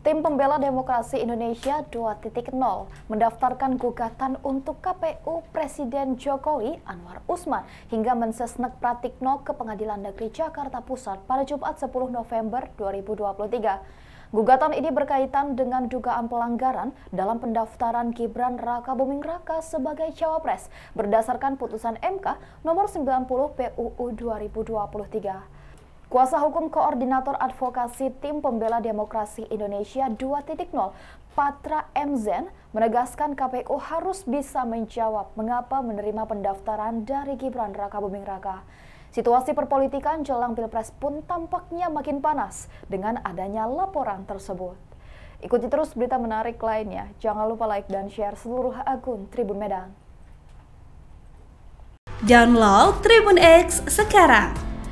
Tim Pembela Demokrasi Indonesia 2.0 mendaftarkan gugatan untuk KPU Presiden Jokowi Anwar Usman hingga Mensesnek Pratikno ke Pengadilan Negeri Jakarta Pusat pada Jumat 10 November 2023. Gugatan ini berkaitan dengan dugaan pelanggaran dalam pendaftaran Gibran Raka Buming Raka sebagai Cawapres berdasarkan putusan MK nomor 90 PUU 2023. Kuasa Hukum Koordinator Advokasi Tim Pembela Demokrasi Indonesia 2.0, Patra M. menegaskan KPU harus bisa menjawab mengapa menerima pendaftaran dari Gibran Raka Buming Raka. Situasi perpolitikan jelang Pilpres pun tampaknya makin panas dengan adanya laporan tersebut. Ikuti terus berita menarik lainnya. Jangan lupa like dan share seluruh akun Tribun Medan. Download Tribun X sekarang